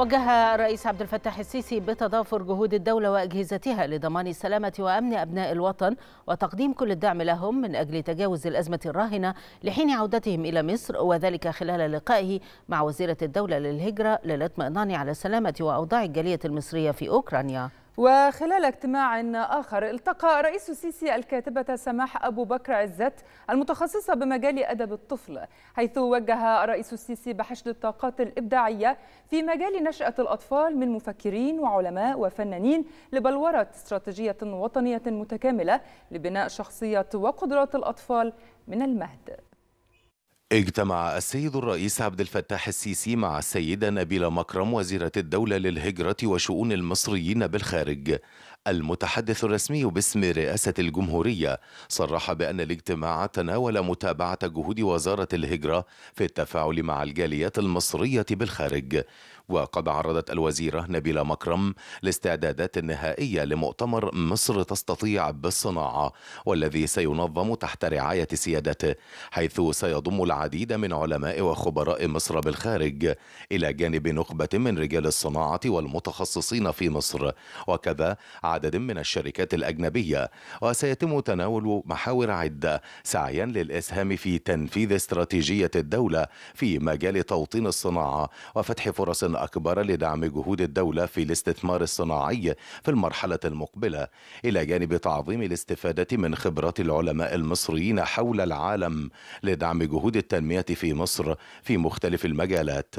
وجه الرئيس عبد الفتاح السيسي بتضافر جهود الدولة وأجهزتها لضمان السلامة وأمن أبناء الوطن وتقديم كل الدعم لهم من أجل تجاوز الأزمة الراهنة لحين عودتهم إلى مصر وذلك خلال لقائه مع وزيرة الدولة للهجرة للاطمئنان على سلامة وأوضاع الجالية المصرية في أوكرانيا وخلال اجتماع آخر التقى رئيس السيسي الكاتبة سماح أبو بكر عزت المتخصصة بمجال أدب الطفل حيث وجه رئيس السيسي بحشد الطاقات الإبداعية في مجال نشأة الأطفال من مفكرين وعلماء وفنانين لبلورة استراتيجية وطنية متكاملة لبناء شخصية وقدرات الأطفال من المهد اجتمع السيد الرئيس عبد الفتاح السيسي مع السيدة نبيلة مكرم وزيرة الدولة للهجرة وشؤون المصريين بالخارج المتحدث الرسمي باسم رئاسة الجمهورية صرح بأن الاجتماع تناول متابعة جهود وزارة الهجرة في التفاعل مع الجاليات المصرية بالخارج وقد عرضت الوزيرة نبيلة مكرم الاستعدادات النهائية لمؤتمر مصر تستطيع بالصناعة والذي سينظم تحت رعاية سيادته حيث سيضم العديد من علماء وخبراء مصر بالخارج إلى جانب نخبة من رجال الصناعة والمتخصصين في مصر وكذا عدد من الشركات الأجنبية وسيتم تناول محاور عدة سعيا للإسهام في تنفيذ استراتيجية الدولة في مجال توطين الصناعة وفتح فرص أكبر لدعم جهود الدولة في الاستثمار الصناعي في المرحلة المقبلة إلى جانب تعظيم الاستفادة من خبرات العلماء المصريين حول العالم لدعم جهود التنمية في مصر في مختلف المجالات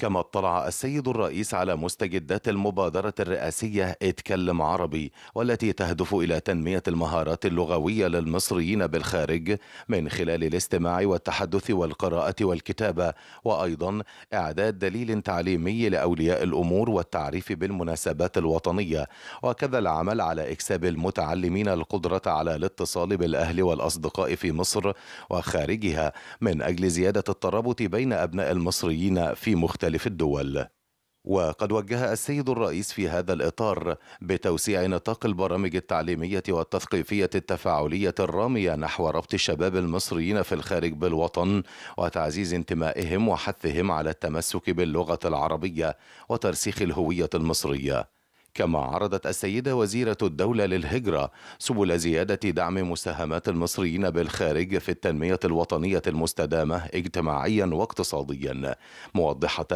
كما اطلع السيد الرئيس على مستجدات المبادرة الرئاسية اتكلم عربي والتي تهدف إلى تنمية المهارات اللغوية للمصريين بالخارج من خلال الاستماع والتحدث والقراءة والكتابة وأيضا إعداد دليل تعليمي لأولياء الأمور والتعريف بالمناسبات الوطنية وكذا العمل على إكساب المتعلمين القدرة على الاتصال بالأهل والأصدقاء في مصر وخارجها من أجل زيادة الترابط بين أبناء المصريين في مختلف مختلف الدول وقد وجه السيد الرئيس في هذا الإطار بتوسيع نطاق البرامج التعليمية والتثقيفية التفاعلية الرامية نحو ربط الشباب المصريين في الخارج بالوطن وتعزيز انتمائهم وحثهم على التمسك باللغة العربية وترسيخ الهوية المصرية كما عرضت السيدة وزيرة الدولة للهجرة سبل زيادة دعم مساهمات المصريين بالخارج في التنمية الوطنية المستدامة اجتماعيا واقتصاديا موضحة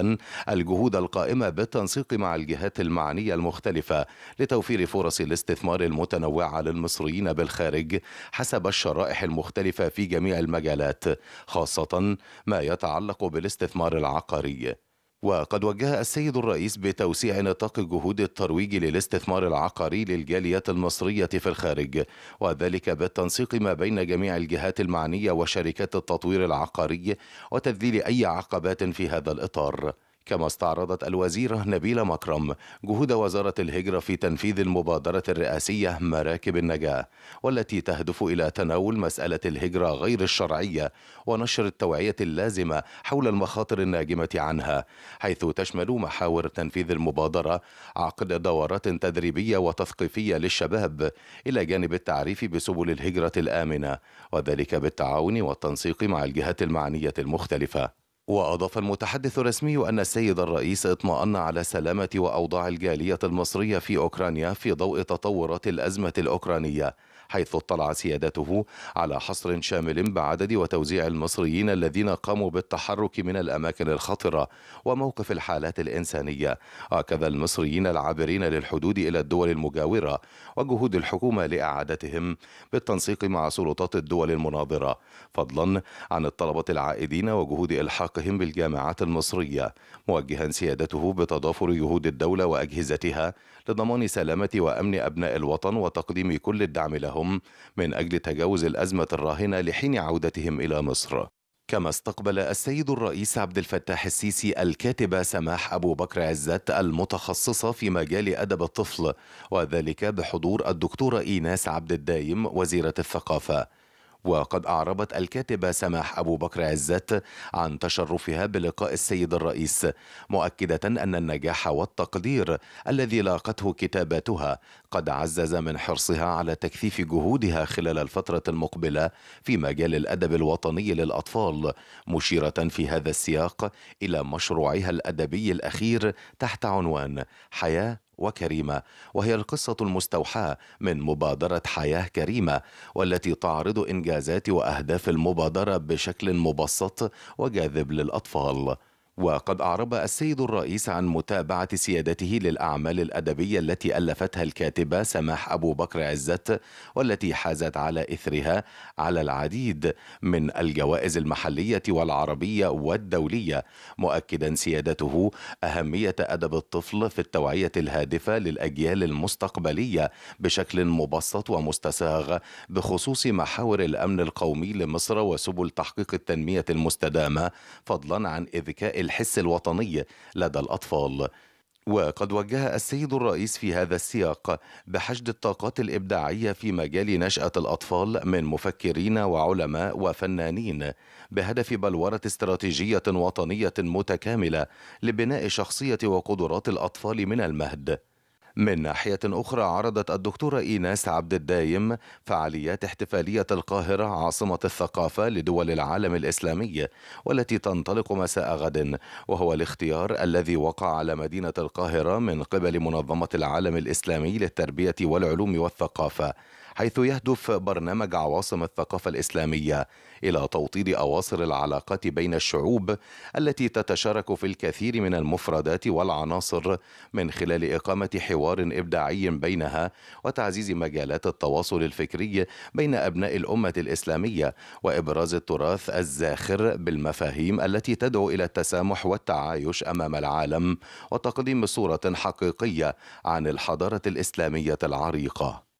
الجهود القائمة بالتنسيق مع الجهات المعنية المختلفة لتوفير فرص الاستثمار المتنوعة للمصريين بالخارج حسب الشرائح المختلفة في جميع المجالات خاصة ما يتعلق بالاستثمار العقاري وقد وجه السيد الرئيس بتوسيع نطاق جهود الترويج للاستثمار العقاري للجاليات المصرية في الخارج وذلك بالتنسيق ما بين جميع الجهات المعنية وشركات التطوير العقاري وتذليل أي عقبات في هذا الإطار كما استعرضت الوزيرة نبيلة مكرم جهود وزارة الهجرة في تنفيذ المبادرة الرئاسية مراكب النجاة والتي تهدف إلى تناول مسألة الهجرة غير الشرعية ونشر التوعية اللازمة حول المخاطر الناجمة عنها حيث تشمل محاور تنفيذ المبادرة عقد دورات تدريبية وتثقيفية للشباب إلى جانب التعريف بسبل الهجرة الآمنة وذلك بالتعاون والتنسيق مع الجهات المعنية المختلفة وأضاف المتحدث الرسمي أن السيد الرئيس اطمأن على سلامة وأوضاع الجالية المصرية في أوكرانيا في ضوء تطورات الأزمة الأوكرانية حيث اطلع سيادته على حصر شامل بعدد وتوزيع المصريين الذين قاموا بالتحرك من الأماكن الخطرة وموقف الحالات الإنسانية وكذا المصريين العابرين للحدود إلى الدول المجاورة وجهود الحكومة لإعادتهم بالتنسيق مع سلطات الدول المناظرة فضلا عن الطلبة العائدين وجهود إلحاقهم بالجامعات المصرية موجها سيادته بتضافر جهود الدولة وأجهزتها لضمان سلامة وأمن أبناء الوطن وتقديم كل الدعم لهم لهم من أجل تجاوز الأزمة الراهنة لحين عودتهم إلى مصر كما استقبل السيد الرئيس عبد الفتاح السيسي الكاتبة سماح أبو بكر عزت المتخصصة في مجال أدب الطفل وذلك بحضور الدكتورة إيناس عبد الدايم وزيرة الثقافة وقد أعربت الكاتبة سماح أبو بكر عزت عن تشرفها بلقاء السيد الرئيس مؤكدة أن النجاح والتقدير الذي لاقته كتاباتها قد عزز من حرصها على تكثيف جهودها خلال الفترة المقبلة في مجال الأدب الوطني للأطفال مشيرة في هذا السياق إلى مشروعها الأدبي الأخير تحت عنوان حياة وكريمة وهي القصة المستوحاة من مبادرة حياة كريمة والتي تعرض إنجازات وأهداف المبادرة بشكل مبسط وجاذب للأطفال وقد أعرب السيد الرئيس عن متابعة سيادته للأعمال الأدبية التي ألفتها الكاتبة سماح أبو بكر عزت والتي حازت على إثرها على العديد من الجوائز المحلية والعربية والدولية مؤكدا سيادته أهمية أدب الطفل في التوعية الهادفة للأجيال المستقبلية بشكل مبسط ومستساغ بخصوص محاور الأمن القومي لمصر وسبل تحقيق التنمية المستدامة فضلا عن إذكاء الحس الوطني لدى الأطفال وقد وجه السيد الرئيس في هذا السياق بحشد الطاقات الابداعيه في مجال نشاه الاطفال من مفكرين وعلماء وفنانين بهدف بلوره استراتيجيه وطنيه متكامله لبناء شخصيه وقدرات الاطفال من المهد من ناحية أخرى عرضت الدكتورة إيناس عبد الدايم فعاليات احتفالية القاهرة عاصمة الثقافة لدول العالم الإسلامي والتي تنطلق مساء غد وهو الاختيار الذي وقع على مدينة القاهرة من قبل منظمة العالم الإسلامي للتربية والعلوم والثقافة حيث يهدف برنامج عواصم الثقافة الإسلامية إلى توطيد أواصر العلاقات بين الشعوب التي تتشارك في الكثير من المفردات والعناصر من خلال إقامة حوار إبداعي بينها وتعزيز مجالات التواصل الفكري بين أبناء الأمة الإسلامية وإبراز التراث الزاخر بالمفاهيم التي تدعو إلى التسامح والتعايش أمام العالم وتقديم صورة حقيقية عن الحضارة الإسلامية العريقة